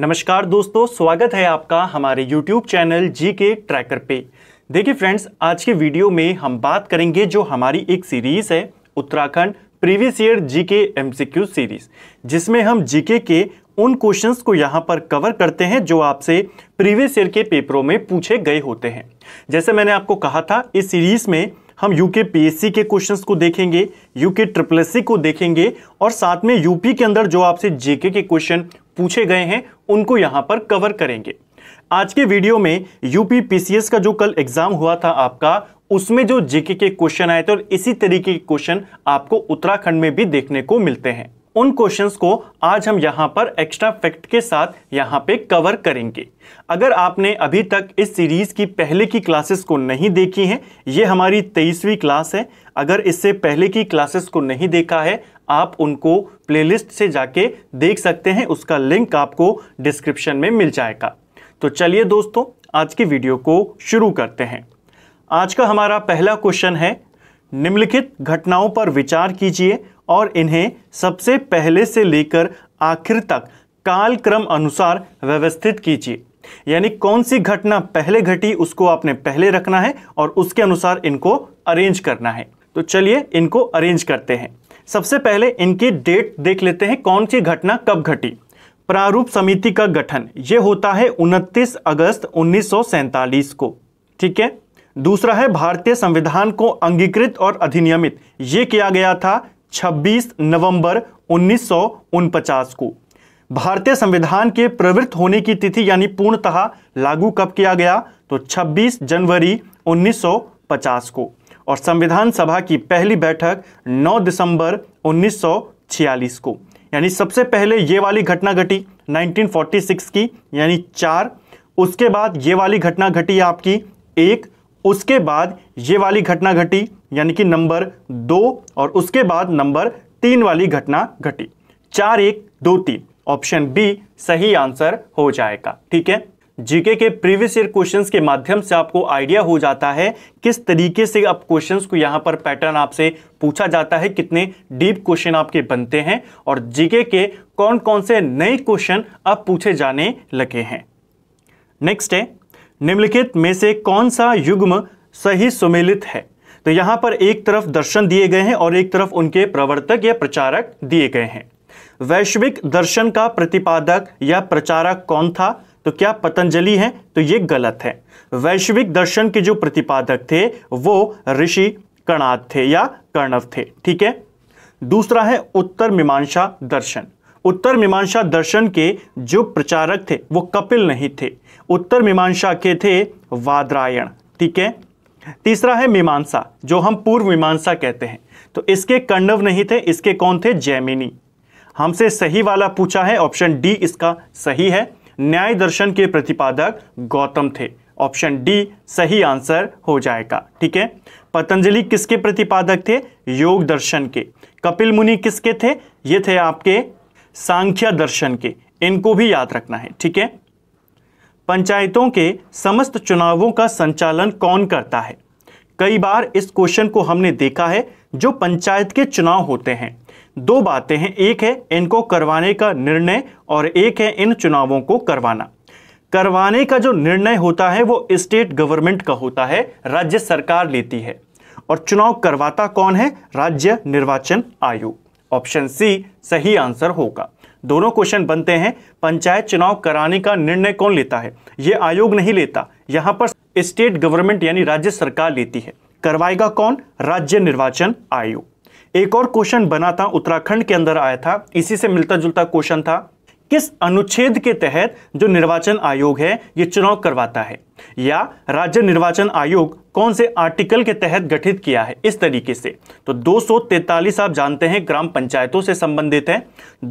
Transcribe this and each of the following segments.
नमस्कार दोस्तों स्वागत है आपका हमारे YouTube चैनल जी के ट्रैकर पे देखिए फ्रेंड्स आज के वीडियो में हम बात करेंगे जो हमारी एक सीरीज़ है उत्तराखंड प्रीवियस ईयर जी के एम सीरीज़ जिसमें हम जी के उन क्वेश्चंस को यहाँ पर कवर करते हैं जो आपसे प्रीवियस ईयर के पेपरों में पूछे गए होते हैं जैसे मैंने आपको कहा था इस सीरीज़ में हम यूके पीएससी के क्वेश्चंस को देखेंगे यूके ट्रिपल एससी को देखेंगे और साथ में यूपी के अंदर जो आपसे जेके के क्वेश्चन पूछे गए हैं उनको यहाँ पर कवर करेंगे आज के वीडियो में यूपी पीसीएस का जो कल एग्जाम हुआ था आपका उसमें जो जेके के क्वेश्चन आए थे और इसी तरीके के क्वेश्चन आपको उत्तराखंड में भी देखने को मिलते हैं उन क्वेश्चंस को आज हम यहां पर एक्स्ट्रा फैक्ट के साथ यहां पे कवर करेंगे अगर आपने अभी तक इस सीरीज़ की पहले की क्लासेस को नहीं देखी हैं ये हमारी तेईसवीं क्लास है अगर इससे पहले की क्लासेस को नहीं देखा है आप उनको प्लेलिस्ट से जाके देख सकते हैं उसका लिंक आपको डिस्क्रिप्शन में मिल जाएगा तो चलिए दोस्तों आज की वीडियो को शुरू करते हैं आज का हमारा पहला क्वेश्चन है निम्नलिखित घटनाओं पर विचार कीजिए और इन्हें सबसे पहले से लेकर आखिर तक कालक्रम अनुसार व्यवस्थित कीजिए यानी कौन सी घटना पहले घटी उसको आपने पहले रखना है और उसके अनुसार इनको अरेंज करना है तो चलिए इनको अरेंज करते हैं सबसे पहले इनकी डेट देख लेते हैं कौन सी घटना कब घटी प्रारूप समिति का गठन ये होता है 29 अगस्त उन्नीस को ठीक है दूसरा है भारतीय संविधान को अंगीकृत और अधिनियमित ये किया गया था 26 नवंबर उन्नीस को भारतीय संविधान के प्रवृत्त होने की तिथि यानी पूर्णतः लागू कब किया गया तो 26 जनवरी 1950 को और संविधान सभा की पहली बैठक 9 दिसंबर 1946 को यानी सबसे पहले ये वाली घटना घटी 1946 की यानी चार उसके बाद ये वाली घटना घटी आपकी एक उसके बाद ये वाली घटना घटी यानी कि नंबर दो और उसके बाद नंबर तीन वाली घटना घटी चार एक दो तीन ऑप्शन बी सही आंसर हो जाएगा ठीक है जीके के प्रीवियस ईयर क्वेश्चंस के माध्यम से आपको आइडिया हो जाता है किस तरीके से आप क्वेश्चंस को यहां पर पैटर्न आपसे पूछा जाता है कितने डीप क्वेश्चन आपके बनते हैं और जीके के कौन कौन से नए क्वेश्चन अब पूछे जाने लगे हैं नेक्स्ट है निम्नलिखित में से कौन सा युग्म सही सुमेलित है तो यहां पर एक तरफ दर्शन दिए गए हैं और एक तरफ उनके प्रवर्तक या प्रचारक दिए गए हैं वैश्विक दर्शन का प्रतिपादक या प्रचारक कौन था तो क्या पतंजलि है तो ये गलत है वैश्विक दर्शन के जो प्रतिपादक थे वो ऋषि कणाद थे या कर्णव थे ठीक है दूसरा है उत्तर मीमांसा दर्शन उत्तर मीमांसा दर्शन के जो प्रचारक थे वो कपिल नहीं थे उत्तर मीमांसा के थे वादरायण ठीक है तीसरा है मीमांसा जो हम पूर्व मीमांसा कहते हैं तो इसके कण्डव नहीं थे इसके कौन थे जैमिनी हमसे सही वाला पूछा है ऑप्शन डी इसका सही है न्याय दर्शन के प्रतिपादक गौतम थे ऑप्शन डी सही आंसर हो जाएगा ठीक है पतंजलि किसके प्रतिपादक थे योग दर्शन के कपिल मुनि किसके थे ये थे आपके सांख्य दर्शन के इनको भी याद रखना है ठीक है पंचायतों के समस्त चुनावों का संचालन कौन करता है कई बार इस क्वेश्चन को हमने देखा है जो पंचायत के चुनाव होते हैं दो बातें हैं एक है इनको करवाने का निर्णय और एक है इन चुनावों को करवाना करवाने का जो निर्णय होता है वो स्टेट गवर्नमेंट का होता है राज्य सरकार लेती है और चुनाव करवाता कौन है राज्य निर्वाचन आयोग ऑप्शन सी सही आंसर होगा दोनों क्वेश्चन बनते हैं पंचायत चुनाव कराने का निर्णय कौन लेता है ये आयोग नहीं लेता यहाँ पर स्टेट गवर्नमेंट यानी राज्य सरकार लेती है करवाएगा कौन राज्य निर्वाचन आयोग एक और क्वेश्चन बना था उत्तराखंड के अंदर आया था इसी से मिलता जुलता क्वेश्चन था किस अनुच्छेद के तहत जो निर्वाचन आयोग है ये चुनाव करवाता है या राज्य निर्वाचन आयोग कौन से आर्टिकल के तहत गठित किया है इस तरीके से तो 243 आप जानते हैं ग्राम पंचायतों से संबंधित है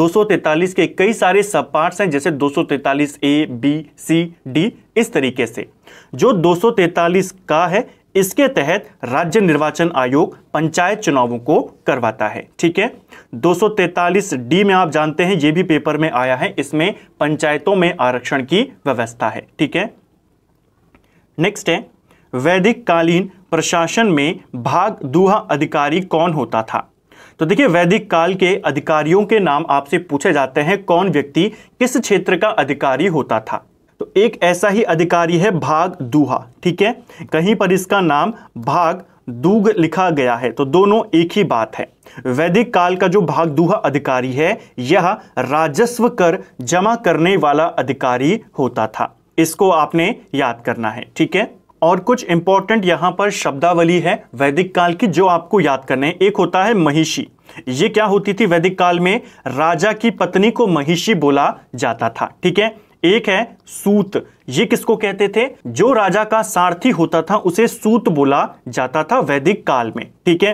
243 के कई सारे सब पार्ट्स हैं जैसे 243 ए बी सी डी इस तरीके से जो 243 का है इसके तहत राज्य निर्वाचन आयोग पंचायत चुनावों को करवाता है ठीक है 243 डी में आप जानते हैं ये भी पेपर में आया है इसमें पंचायतों में आरक्षण की व्यवस्था है ठीक है नेक्स्ट है वैदिक कालीन प्रशासन में भाग दूहा अधिकारी कौन होता था तो देखिए वैदिक काल के अधिकारियों के नाम आपसे पूछे जाते हैं कौन व्यक्ति किस क्षेत्र का अधिकारी होता था तो एक ऐसा ही अधिकारी है भाग दूहा ठीक है कहीं पर इसका नाम भाग दूग लिखा गया है तो दोनों एक ही बात है वैदिक काल का जो भाग दूहा अधिकारी है यह राजस्व कर जमा करने वाला अधिकारी होता था इसको आपने याद करना है ठीक है और कुछ इंपॉर्टेंट यहां पर शब्दावली है वैदिक काल की जो आपको याद करने है एक होता है महिषी ये क्या होती थी वैदिक काल में राजा की पत्नी को महिषी बोला जाता था ठीक है एक है सूत ये किसको कहते थे जो राजा का सारथी होता था उसे सूत बोला जाता था वैदिक काल में ठीक है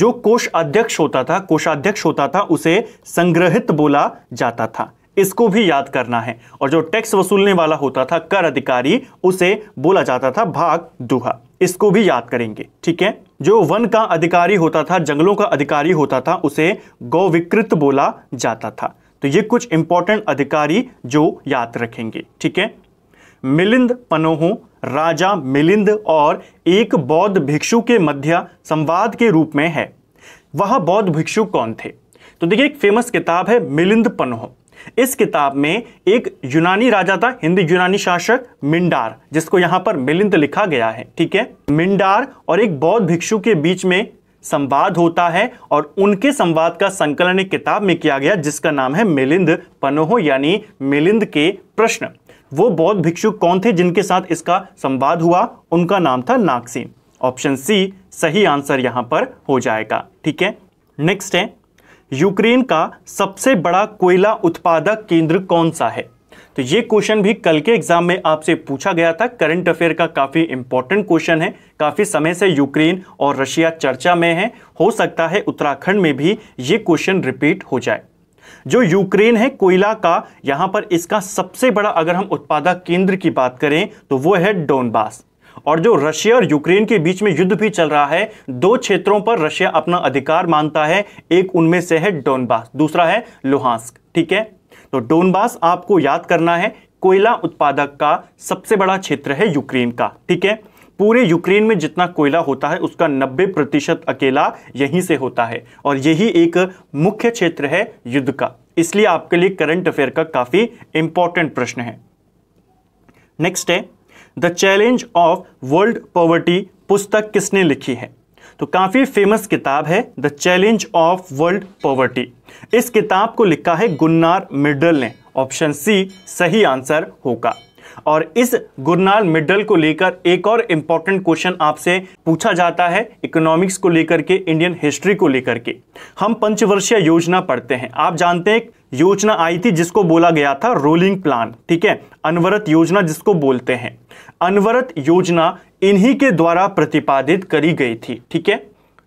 जो कोष अध्यक्ष होता था कोषाध्यक्ष होता था उसे संग्रहित बोला जाता था इसको भी याद करना है और जो टैक्स वसूलने वाला होता था कर अधिकारी उसे बोला जाता था भाग दुहा इसको भी याद करेंगे ठीक है जो वन का अधिकारी होता था जंगलों का अधिकारी होता था उसे गौविकृत बोला जाता था तो ये कुछ इंपॉर्टेंट अधिकारी जो याद रखेंगे ठीक है मिलिंद पनोह राजा मिलिंद और एक बौद्ध भिक्षु के मध्य संवाद के रूप में है वह बौद्ध भिक्षु कौन थे तो देखिए एक फेमस किताब है मिलिंद पनोह इस किताब में एक यूनानी राजा था हिंदी यूनानी शासक मिंडार जिसको यहां पर मिलिंद लिखा गया है ठीक है मिंडार और एक बौद्ध भिक्षु के बीच में संवाद होता है और उनके संवाद का संकलन एक किताब में किया गया जिसका नाम है मिलिंद पनोहो यानी मिलिंद के प्रश्न वो बौद्ध भिक्षु कौन थे जिनके साथ इसका संवाद हुआ उनका नाम था नागसेन ऑप्शन सी सही आंसर यहां पर हो जाएगा ठीक है नेक्स्ट है यूक्रेन का सबसे बड़ा कोयला उत्पादक केंद्र कौन सा है तो ये क्वेश्चन भी कल के एग्जाम में आपसे पूछा गया था करंट अफेयर का काफ़ी इंपॉर्टेंट क्वेश्चन है काफ़ी समय से यूक्रेन और रशिया चर्चा में है हो सकता है उत्तराखंड में भी ये क्वेश्चन रिपीट हो जाए जो यूक्रेन है कोयला का यहां पर इसका सबसे बड़ा अगर हम उत्पादक केंद्र की बात करें तो वो है डोनबास और जो रशिया और यूक्रेन के बीच में युद्ध भी चल रहा है दो क्षेत्रों पर रशिया अपना अधिकार मानता है एक उनमें से है डोनबास दूसरा है लोहांस्क ठीक है तो डोनबास आपको याद करना है कोयला उत्पादक का सबसे बड़ा क्षेत्र है यूक्रेन का ठीक है पूरे यूक्रेन में जितना कोयला होता है उसका 90 प्रतिशत अकेला यहीं से होता है और यही एक मुख्य क्षेत्र है युद्ध का इसलिए आपके लिए करंट अफेयर का काफ़ी इंपॉर्टेंट प्रश्न है नेक्स्ट है the challenge of world poverty पुस्तक किसने लिखी है तो काफ़ी फेमस किताब है the challenge of world poverty इस किताब को लिखा है गुन्नार मिडल ने ऑप्शन सी सही आंसर होगा और इस गुरनाल मिडल को लेकर एक और इंपॉर्टेंट क्वेश्चन आपसे पूछा जाता है इकोनॉमिक्स को लेकर के इंडियन हिस्ट्री को लेकर के हम पंचवर्षीय योजना पढ़ते हैं आप जानते हैं योजना आई थी जिसको बोला गया था रोलिंग प्लान ठीक है अनवरत योजना जिसको बोलते हैं अनवरत योजना इन्हीं के द्वारा प्रतिपादित करी गई थी ठीक है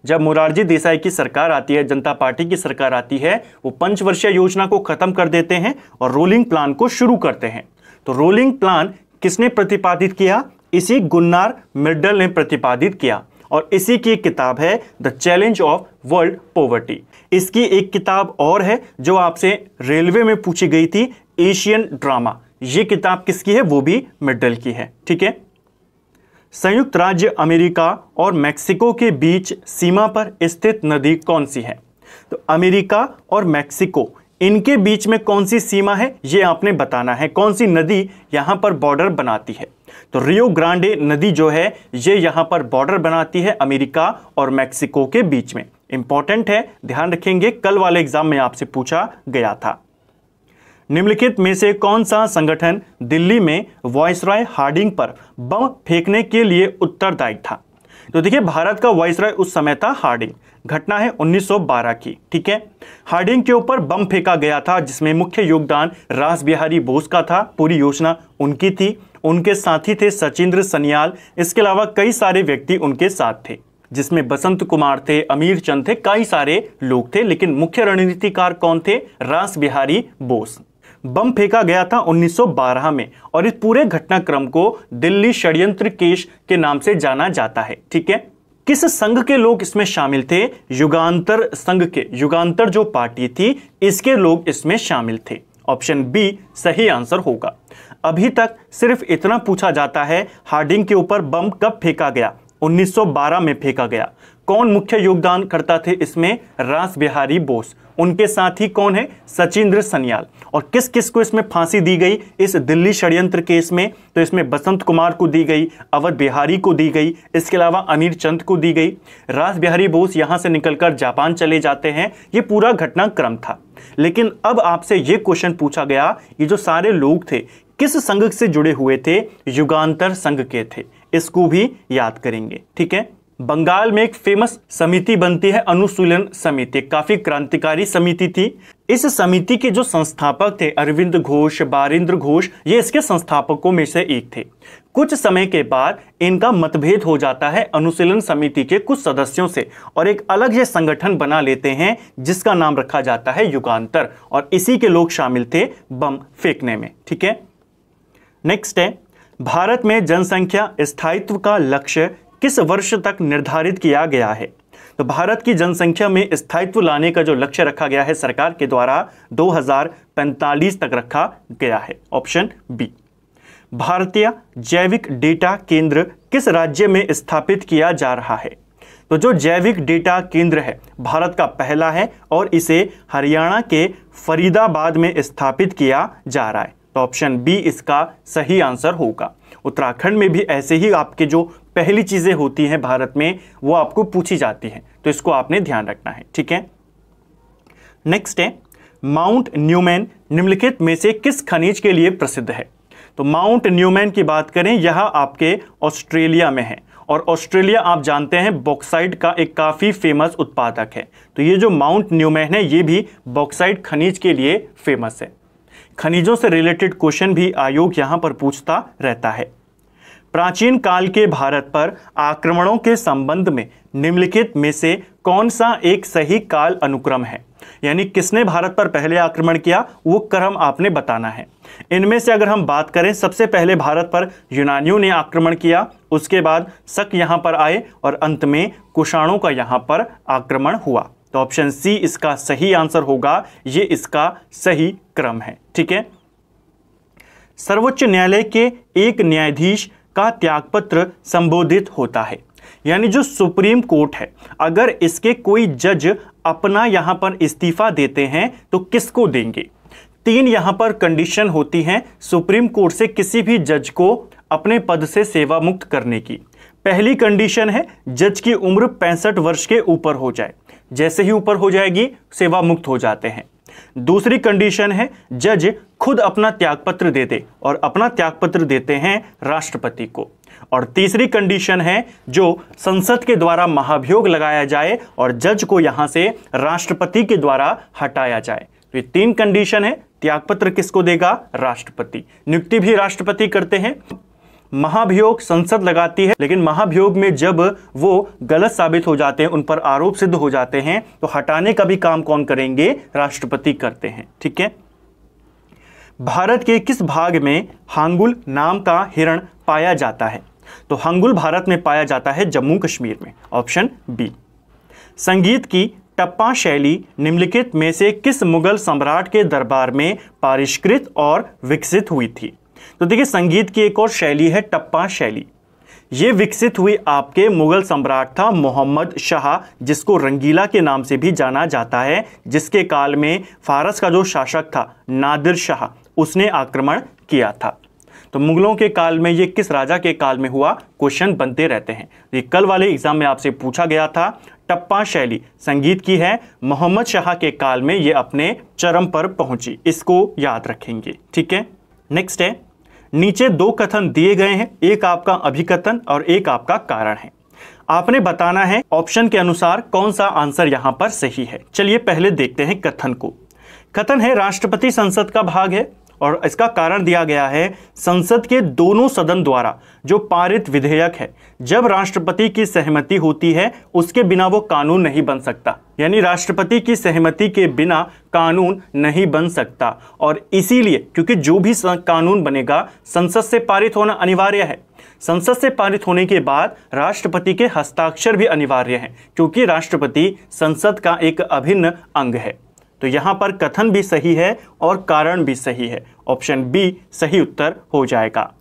जब मुरारजी देसाई की सरकार आती है जनता पार्टी की सरकार आती है वो पंचवर्षीय योजना को खत्म कर देते हैं और रोलिंग प्लान को शुरू करते हैं तो रोलिंग प्लान किसने प्रतिपादित किया इसी गुन्नार मिडल ने प्रतिपादित किया और इसी की एक किताब है the challenge of world poverty इसकी एक किताब और है जो आपसे रेलवे में पूछी गई थी एशियन ड्रामा ये किताब किसकी है वो भी मिडल की है ठीक है संयुक्त राज्य अमेरिका और मैक्सिको के बीच सीमा पर स्थित नदी कौन सी है तो अमेरिका और मैक्सिको इनके बीच में कौन सी सीमा है ये आपने बताना है कौन सी नदी यहां पर बॉर्डर बनाती है तो रियो ग्रांडे नदी जो है ये यहां पर बॉर्डर बनाती है अमेरिका और मैक्सिको के बीच में इंपॉर्टेंट है ध्यान रखेंगे कल वाले एग्जाम में आपसे पूछा गया था निम्नलिखित में से कौन सा संगठन दिल्ली में वॉयसराय हार्डिंग पर बम फेंकने के लिए उत्तरदायी था तो देखिए भारत का वॉइसराय उस समय था हार्डिंग घटना है 1912 की ठीक है हार्डिंग के ऊपर बम फेंका गया था जिसमें मुख्य योगदान रास बिहारी बोस का था पूरी योजना उनकी थी उनके साथी थे सचिंद्र सनियाल इसके अलावा कई सारे व्यक्ति उनके साथ थे जिसमें बसंत कुमार थे अमीर चंद थे कई सारे लोग थे लेकिन मुख्य रणनीतिकार कौन थे रास बिहारी बोस बम फेंका गया था 1912 में और इस पूरे घटनाक्रम को दिल्ली षड्यंत्र केश के नाम से जाना जाता है ठीक है किस संघ के लोग इसमें शामिल थे युगांतर संघ के युगांतर जो पार्टी थी इसके लोग इसमें शामिल थे ऑप्शन बी सही आंसर होगा अभी तक सिर्फ इतना पूछा जाता है हार्डिंग के ऊपर बम कब फेंका गया 1912 में फेंका गया कौन मुख्य योगदान करता थे इसमें रास बिहारी बोस उनके साथ ही कौन है सचिंद्र सनियाल और किस किस को इसमें फांसी दी गई इस दिल्ली षड्यंत्र केस में तो इसमें बसंत कुमार को दी गई अवध बिहारी को दी गई इसके अलावा अनिल चंद को दी गई रास बिहारी बोस यहां से निकलकर जापान चले जाते हैं ये पूरा घटनाक्रम था लेकिन अब आपसे ये क्वेश्चन पूछा गया ये जो सारे लोग थे किस संघ से जुड़े हुए थे युगान्तर संघ के थे इसको भी याद करेंगे ठीक है बंगाल में एक फेमस समिति बनती है अनुशीलन समिति काफी क्रांतिकारी समिति थी इस समिति के जो संस्थापक थे अरविंद घोष बारिंद्र घोष ये इसके संस्थापकों में से एक थे कुछ समय के बाद इनका मतभेद हो जाता है अनुशीलन समिति के कुछ सदस्यों से और एक अलग ये संगठन बना लेते हैं जिसका नाम रखा जाता है युगांतर और इसी के लोग शामिल थे बम फेंकने में ठीक है नेक्स्ट है भारत में जनसंख्या स्थायित्व का लक्ष्य किस वर्ष तक निर्धारित किया गया है तो भारत की जनसंख्या में स्थायित्व लाने का जो लक्ष्य रखा गया है सरकार के द्वारा 2045 तक रखा गया है ऑप्शन बी भारतीय जैविक डेटा केंद्र किस राज्य में स्थापित किया जा रहा है तो जो जैविक डेटा केंद्र है भारत का पहला है और इसे हरियाणा के फरीदाबाद में स्थापित किया जा रहा है तो ऑप्शन बी इसका सही आंसर होगा उत्तराखंड में भी ऐसे ही आपके जो पहली चीज़ें होती हैं भारत में वो आपको पूछी जाती हैं तो इसको आपने ध्यान रखना है ठीक है नेक्स्ट है माउंट न्यूमैन निम्नलिखित में से किस खनिज के लिए प्रसिद्ध है तो माउंट न्यूमैन की बात करें यह आपके ऑस्ट्रेलिया में है और ऑस्ट्रेलिया आप जानते हैं बॉक्साइड का एक काफ़ी फेमस उत्पादक है तो ये जो माउंट न्यूमैन है ये भी बॉक्साइड खनिज के लिए फेमस है खनिजों से रिलेटेड क्वेश्चन भी आयोग यहाँ पर पूछता रहता है प्राचीन काल के भारत पर आक्रमणों के संबंध में निम्नलिखित में से कौन सा एक सही काल अनुक्रम है यानी किसने भारत पर पहले आक्रमण किया वो क्रम आपने बताना है इनमें से अगर हम बात करें सबसे पहले भारत पर यूनानियों ने आक्रमण किया उसके बाद शक यहाँ पर आए और अंत में कुषाणों का यहाँ पर आक्रमण हुआ तो ऑप्शन सी इसका सही आंसर होगा ये इसका सही क्रम है ठीक है सर्वोच्च न्यायालय के एक न्यायाधीश का त्यागपत्र संबोधित होता है यानी जो सुप्रीम कोर्ट है अगर इसके कोई जज अपना यहां पर इस्तीफा देते हैं तो किसको देंगे तीन यहां पर कंडीशन होती हैं सुप्रीम कोर्ट से किसी भी जज को अपने पद से सेवा मुक्त करने की पहली कंडीशन है जज की उम्र पैंसठ वर्ष के ऊपर हो जाए जैसे ही ऊपर हो जाएगी सेवा मुक्त हो जाते हैं दूसरी कंडीशन है जज खुद अपना त्यागपत्र दे दे और अपना त्यागपत्र देते हैं राष्ट्रपति को और तीसरी कंडीशन है जो संसद के द्वारा महाभियोग लगाया जाए और जज को यहां से राष्ट्रपति के द्वारा हटाया जाए तो ये तीन कंडीशन है त्यागपत्र किसको देगा राष्ट्रपति नियुक्ति भी राष्ट्रपति करते हैं महाभियोग संसद लगाती है लेकिन महाभियोग में जब वो गलत साबित हो जाते हैं उन पर आरोप सिद्ध हो जाते हैं तो हटाने का भी काम कौन करेंगे राष्ट्रपति करते हैं ठीक है भारत के किस भाग में हांगुल नाम का हिरण पाया जाता है तो हांगुल भारत में पाया जाता है जम्मू कश्मीर में ऑप्शन बी संगीत की टप्पा शैली निम्नलिखित में से किस मुगल सम्राट के दरबार में परिष्कृत और विकसित हुई थी तो देखिए संगीत की एक और शैली है टप्पा शैली ये विकसित हुई आपके मुगल सम्राट था मोहम्मद शाह जिसको रंगीला के नाम से भी जाना जाता है जिसके काल में फारस का जो शासक था नादिर शाह उसने आक्रमण किया था तो मुगलों के काल में ये किस राजा के काल में हुआ क्वेश्चन बनते रहते हैं ये कल वाले एग्जाम में आपसे पूछा गया था टप्पा शैली संगीत की है मोहम्मद शाह के काल में ये अपने चरम पर पहुंची इसको याद रखेंगे ठीक है नेक्स्ट है नीचे दो कथन दिए गए हैं एक आपका अभिकथन और एक आपका कारण है आपने बताना है ऑप्शन के अनुसार कौन सा आंसर यहाँ पर सही है चलिए पहले देखते हैं कथन को कथन है राष्ट्रपति संसद का भाग है और इसका कारण दिया गया है संसद के दोनों सदन द्वारा जो पारित विधेयक है जब राष्ट्रपति की सहमति होती है उसके बिना वो कानून नहीं बन सकता यानी राष्ट्रपति की सहमति के बिना कानून नहीं बन सकता और इसीलिए क्योंकि जो भी कानून बनेगा संसद से पारित होना अनिवार्य है संसद से पारित होने के बाद राष्ट्रपति के हस्ताक्षर भी अनिवार्य हैं क्योंकि राष्ट्रपति संसद का एक अभिन्न अंग है तो यहाँ पर कथन भी सही है और कारण भी सही है ऑप्शन बी सही उत्तर हो जाएगा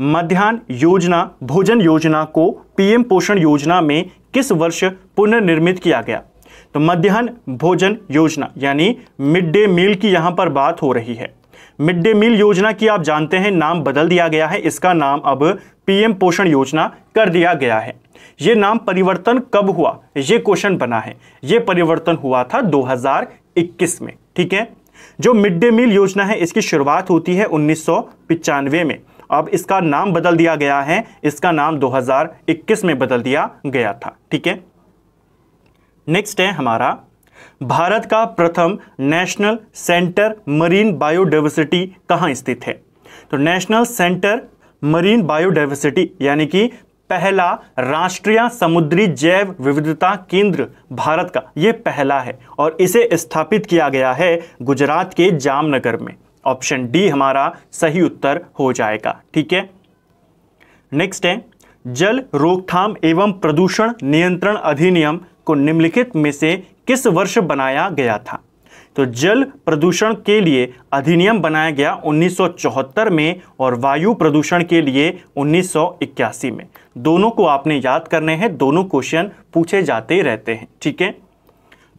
मध्यान्ह योजना भोजन योजना को पीएम पोषण योजना में किस वर्ष पुनर्निर्मित किया गया तो मध्यान्ह भोजन योजना यानी मिड डे मील की यहां पर बात हो रही है मिड डे मील योजना की आप जानते हैं नाम बदल दिया गया है इसका नाम अब पीएम पोषण योजना कर दिया गया है ये नाम परिवर्तन कब हुआ ये क्वेश्चन बना है ये परिवर्तन हुआ था 2021 में ठीक है जो मिड डे मील योजना है इसकी शुरुआत होती है उन्नीस में अब इसका नाम बदल दिया गया है इसका नाम 2021 में बदल दिया गया था ठीक है नेक्स्ट है हमारा भारत का प्रथम नेशनल सेंटर मरीन बायोडाइवर्सिटी कहां स्थित है तो नेशनल सेंटर मरीन बायोडाइवर्सिटी यानी कि पहला राष्ट्रीय समुद्री जैव विविधता केंद्र भारत का ये पहला है और इसे स्थापित किया गया है गुजरात के जामनगर में ऑप्शन डी हमारा सही उत्तर हो जाएगा ठीक है नेक्स्ट है जल रोकथाम एवं प्रदूषण नियंत्रण अधिनियम को निम्नलिखित में से किस वर्ष बनाया गया था तो जल प्रदूषण के लिए अधिनियम बनाया गया 1974 में और वायु प्रदूषण के लिए 1981 में दोनों को आपने याद करने हैं दोनों क्वेश्चन पूछे जाते रहते हैं ठीक है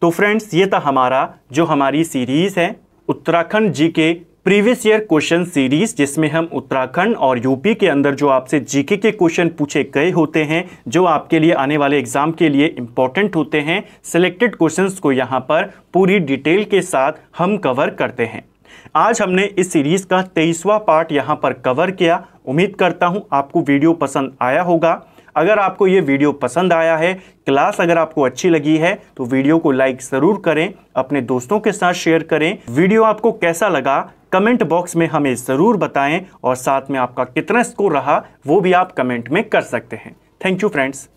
तो फ्रेंड्स ये था हमारा जो हमारी सीरीज़ है उत्तराखंड जी के प्रीवियस ईयर क्वेश्चन सीरीज जिसमें हम उत्तराखंड और यूपी के अंदर जो आपसे जीके के क्वेश्चन पूछे गए होते हैं जो आपके लिए आने वाले एग्जाम के लिए इंपॉर्टेंट होते हैं सिलेक्टेड क्वेश्चंस को यहाँ पर पूरी डिटेल के साथ हम कवर करते हैं आज हमने इस सीरीज का तेईसवा पार्ट यहाँ पर कवर किया उम्मीद करता हूँ आपको वीडियो पसंद आया होगा अगर आपको ये वीडियो पसंद आया है क्लास अगर आपको अच्छी लगी है तो वीडियो को लाइक ज़रूर करें अपने दोस्तों के साथ शेयर करें वीडियो आपको कैसा लगा कमेंट बॉक्स में हमें ज़रूर बताएं और साथ में आपका कितना स्कोर रहा वो भी आप कमेंट में कर सकते हैं थैंक यू फ्रेंड्स